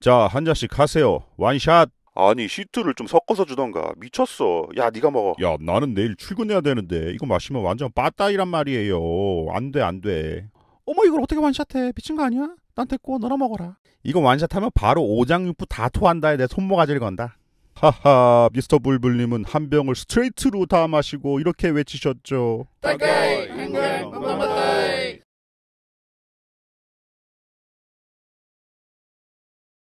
자, 한 잔씩 하세요. 원샷. 아니 시트를 좀 섞어서 주던가 미쳤어 야 네가 먹어 야 나는 내일 출근해야 되는데 이거 마시면 완전 빠따이란 말이에요 안돼 안돼 어머 이걸 어떻게 완샷해 미친 거 아니야? 난 됐고 너나 먹어라 이거 완샷하면 바로 오장육부 다 토한다에 내 손모가지를 건다 하하 미스터 불불님은 한 병을 스트레이트로 다 마시고 이렇게 외치셨죠 따가